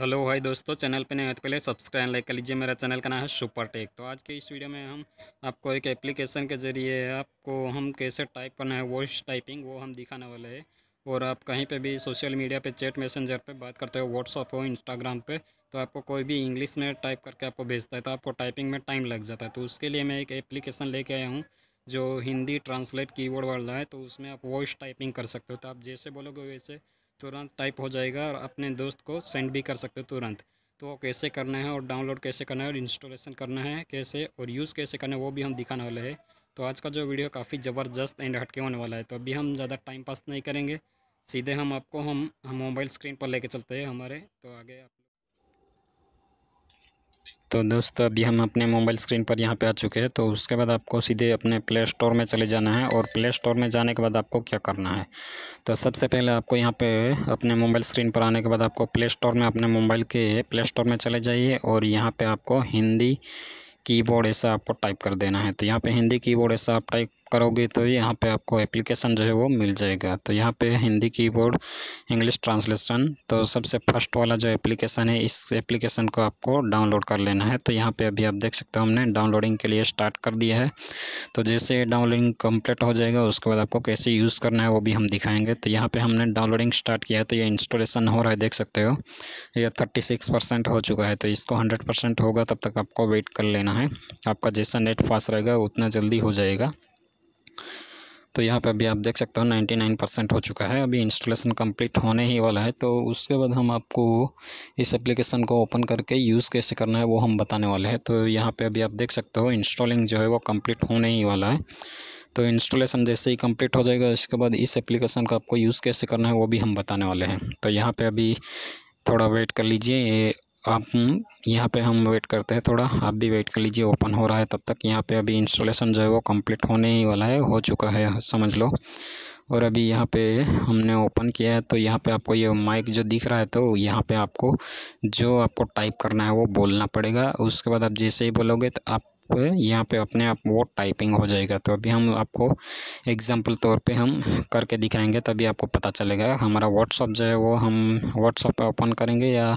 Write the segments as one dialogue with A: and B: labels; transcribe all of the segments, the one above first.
A: hello भाई दोस्तों channel पे नए हो तो पहले सब्सक्राइब लाइक कर लीजिए मेरा चैनल का नाम है सुपर टेक तो आज के इस वीडियो में हम आपको एक एप्लीकेशन के ज़रिए आपको हम कैसे टाइप करना है वॉइस टाइपिंग वो हम दिखाने वाले हैं और आप कहीं पे भी सोशल मीडिया पे चैट मैसेंजर पे बात करते हो व्हाट्सअप हो इंस्टाग्राम पर तो आपको कोई भी इंग्लिश में टाइप करके आपको भेजता है तो आपको टाइपिंग में टाइम लग जाता है तो उसके लिए मैं एक एप्लीकेशन लेके आया हूँ जो हिंदी ट्रांसलेट की वाला है तो उसमें आप वॉइस टाइपिंग कर सकते हो तो आप जैसे बोलोगे वैसे तुरंत टाइप हो जाएगा और अपने दोस्त को सेंड भी कर सकते हो तुरंत तो कैसे करना है और डाउनलोड कैसे करना है और इंस्टॉलेशन करना है कैसे और यूज़ कैसे करना है वो भी हम दिखाने वाले हैं तो आज का जो वीडियो काफ़ी ज़बरदस्त एंड हटके होने वाला है तो अभी हम ज़्यादा टाइम पास नहीं करेंगे सीधे हम आपको हम हम मोबाइल स्क्रीन पर लेके चलते हैं हमारे तो आगे आप तो दोस्त अभी हम अपने मोबाइल स्क्रीन पर यहाँ पे आ चुके हैं तो उसके बाद आपको सीधे अपने प्ले स्टोर में चले जाना है और प्ले स्टोर में जाने के बाद आपको क्या करना है तो सबसे पहले आपको यहाँ पे अपने मोबाइल स्क्रीन पर आने के बाद आपको प्ले स्टोर में अपने मोबाइल के प्ले स्टोर में चले जाइए और यहाँ पर आपको हिंदी कीबोर्ड ऐसा आपको टाइप कर देना है तो यहाँ पर हिंदी कीबोर्ड ऐसा आप टाइप करोगे तो यहाँ पे आपको एप्लीकेशन जो है वो मिल जाएगा तो यहाँ पे हिंदी कीबोर्ड इंग्लिश ट्रांसलेशन तो सबसे फर्स्ट वाला जो एप्लीकेशन है इस एप्लीकेशन को आपको डाउनलोड कर लेना है तो यहाँ पे अभी आप देख सकते हो हमने डाउनलोडिंग के लिए स्टार्ट कर दिया है तो जैसे डाउनलोडिंग कम्प्लीट हो जाएगा उसके बाद आपको कैसे यूज़ करना है वो भी हम दिखाएँगे तो यहाँ पर हमने डाउनलोडिंग स्टार्ट किया है तो ये इंस्टॉलेसन हो रहा है देख सकते हो यह थर्टी सिक्स परसेंट हो चुका है तो इसको हंड्रेड परसेंट होगा तब तक आपको वेट कर लेना है आपका जैसा नेट फास्ट रहेगा उतना जल्दी हो जाएगा तो यहाँ पे अभी आप देख सकते हो 99 परसेंट हो चुका है अभी इंस्टॉलेशन कंप्लीट होने ही वाला है तो उसके बाद हम आपको इस एप्लीकेशन को ओपन करके यूज़ कैसे करना है वो हम बताने वाले हैं तो यहाँ पे अभी आप देख सकते हो इंस्टॉलिंग जो है वो कंप्लीट होने ही वाला है तो इंस्टॉलेशन जैसे ही कंप्लीट हो जाएगा इसके बाद इस एप्लीकेशन का आपको यूज़ कैसे करना है वो भी हम बताने वाले हैं तो यहाँ पर अभी थोड़ा वेट कर लीजिए आप हम्म, यहाँ पे हम वेट करते हैं थोड़ा आप भी वेट कर लीजिए ओपन हो रहा है तब तक यहाँ पे अभी इंस्टॉलेशन जो है वो कंप्लीट होने ही वाला है हो चुका है समझ लो और अभी यहाँ पे हमने ओपन किया है तो यहाँ पे आपको ये माइक जो दिख रहा है तो यहाँ पे आपको जो आपको टाइप करना है वो बोलना पड़ेगा उसके बाद आप जैसे ही बोलोगे तो आप यहाँ पे अपने आप वो टाइपिंग हो जाएगा तो अभी हम आपको एग्ज़ाम्पल तौर पे हम करके दिखाएंगे तभी आपको पता चलेगा हमारा व्हाट्सअप जो है वो हम व्हाट्सअप ओपन करेंगे या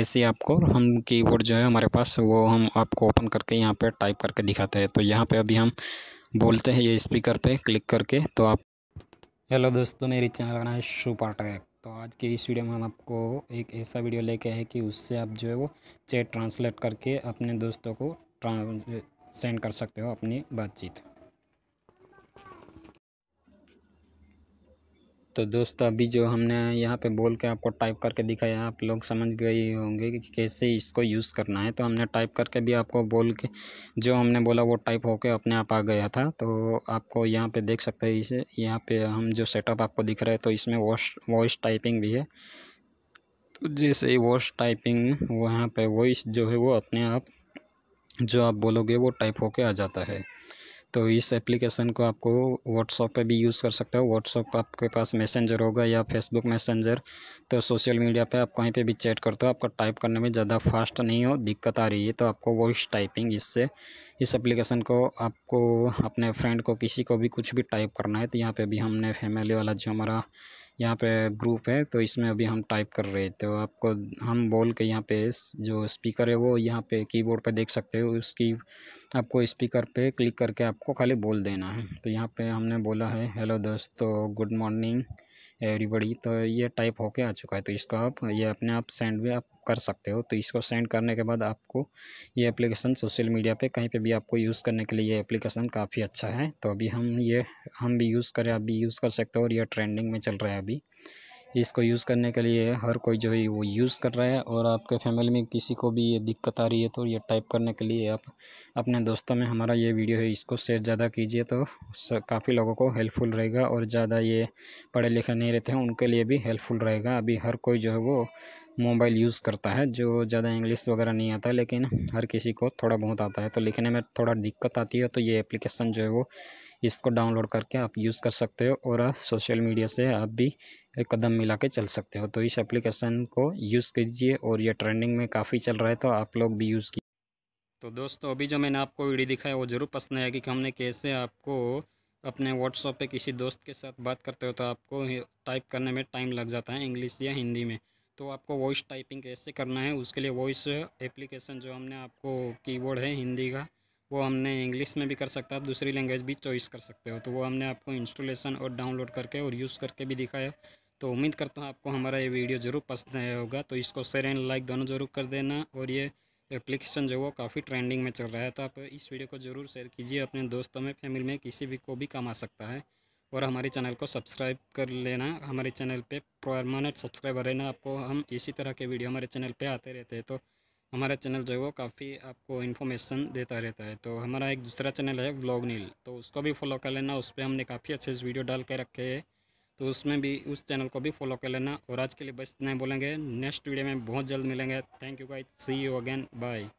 A: ऐसे आपको हम कीबोर्ड जो है हमारे पास वो हम आपको ओपन करके यहाँ पर टाइप करके दिखाते हैं तो यहाँ पर अभी हम बोलते हैं ये स्पीकर पर क्लिक करके तो आप हेलो दोस्तों मेरी चैनल का नाम है शू पाठक तो आज के इस वीडियो में हम आपको एक ऐसा वीडियो लेके आए कि उससे आप जो है वो चैट ट्रांसलेट करके अपने दोस्तों को सेंड कर सकते हो अपनी बातचीत तो दोस्त अभी जो हमने यहाँ पे बोल के आपको टाइप करके दिखाया आप लोग समझ गए होंगे कि कैसे इसको यूज़ करना है तो हमने टाइप करके भी आपको बोल के जो हमने बोला वो टाइप होके अपने आप आ गया था तो आपको यहाँ पे देख सकते हैं इसे यहाँ पे हम जो सेटअप आपको दिख रहा है तो इसमें वॉश वॉइस टाइपिंग भी है तो जैसे वॉश टाइपिंग वहाँ पर वॉइस जो है वो अपने आप जो आप बोलोगे वो टाइप होके आ जाता है तो इस एप्लीकेशन को आपको व्हाट्सअप पे भी यूज़ कर सकते हो व्हाट्सअप आपके पास मैसेंजर होगा या फेसबुक मैसेंजर तो सोशल मीडिया पे आप कहीं पे भी चैट करते हो आपका टाइप करने में ज़्यादा फास्ट नहीं हो दिक्कत आ रही है तो आपको वॉइस टाइपिंग इससे इस एप्लीकेशन को आपको अपने फ्रेंड को किसी को भी कुछ भी टाइप करना है तो यहाँ पर भी हमने फैमिली वाला जो हमारा यहाँ पे ग्रुप है तो इसमें अभी हम टाइप कर रहे तो आपको हम बोल के यहाँ पे जो स्पीकर है वो यहाँ पे कीबोर्ड पे देख सकते हो उसकी आपको स्पीकर पे क्लिक करके आपको खाली बोल देना है तो यहाँ पे हमने बोला है हेलो दोस्तों गुड मॉर्निंग बड़ी तो ये टाइप होके आ चुका है तो इसको आप ये अपने आप सेंड भी आप कर सकते हो तो इसको सेंड करने के बाद आपको ये एप्लीकेशन सोशल मीडिया पे कहीं पे भी आपको यूज़ करने के लिए ये एप्लीकेशन काफ़ी अच्छा है तो अभी हम ये हम भी यूज़ करें आप भी यूज़ कर सकते हो और ये ट्रेंडिंग में चल रहा है अभी इसको यूज़ करने के लिए हर कोई जो है वो यूज़ कर रहा है और आपके फैमिली में किसी को भी ये दिक्कत आ रही है तो ये टाइप करने के लिए आप अपने दोस्तों में हमारा ये वीडियो है इसको शेयर ज़्यादा कीजिए तो काफ़ी लोगों को हेल्पफुल रहेगा और ज़्यादा ये पढ़े लिखे नहीं रहते हैं उनके लिए भी हेल्पफुल रहेगा अभी हर कोई जो है वो मोबाइल यूज़ करता है जो ज़्यादा इंग्लिश वगैरह नहीं आता लेकिन हर किसी को थोड़ा बहुत आता है तो लिखने में थोड़ा दिक्कत आती है तो ये एप्लीकेशन जो है वो इसको डाउनलोड करके आप यूज़ कर सकते हो और सोशल मीडिया से आप भी एक कदम मिला के चल सकते हो तो इस एप्लीकेशन को यूज़ कीजिए और ये ट्रेंडिंग में काफ़ी चल रहा है तो आप लोग भी यूज़ कीजिए तो दोस्तों अभी जो मैंने आपको वीडियो दिखाया वो ज़रूर पसंद आया कि हमने कैसे आपको अपने व्हाट्सअप पे किसी दोस्त के साथ बात करते हो तो आपको टाइप करने में टाइम लग जाता है इंग्लिश या हिंदी में तो आपको वॉइस टाइपिंग कैसे करना है उसके लिए वॉइस एप्लीकेशन जो हमने आपको कीबोर्ड है हिंदी का वो हमने इंग्लिश में भी कर सकता है दूसरी लैंग्वेज भी चॉइस कर सकते हो तो वो हमने आपको इंस्टॉलेशन और डाउनलोड करके और यूज़ करके भी दिखाया तो उम्मीद करता हूँ आपको हमारा ये वीडियो ज़रूर पसंद आया होगा तो इसको शेयर एंड लाइक दोनों ज़रूर कर देना और ये एप्लीकेशन जो वो काफ़ी ट्रेंडिंग में चल रहा है तो आप इस वीडियो को ज़रूर शेयर कीजिए अपने दोस्तों में फैमिली में किसी भी को भी काम आ सकता है और हमारे चैनल को सब्सक्राइब कर लेना हमारे चैनल पे परमानेंट सब्सक्राइबर रहना आपको हम इसी तरह के वीडियो हमारे चैनल पे आते रहते हैं तो हमारा चैनल जो है वो काफ़ी आपको इन्फॉर्मेशन देता रहता है तो हमारा एक दूसरा चैनल है ब्लॉग नील तो उसको भी फॉलो कर लेना उस पर हमने काफ़ी अच्छे वीडियो डाल के रखे हैं तो उसमें भी उस चैनल को भी फॉलो कर लेना और आज के लिए बस इतना ही बोलेंगे नेक्स्ट वीडियो में बहुत जल्द मिलेंगे thank you guys see you again bye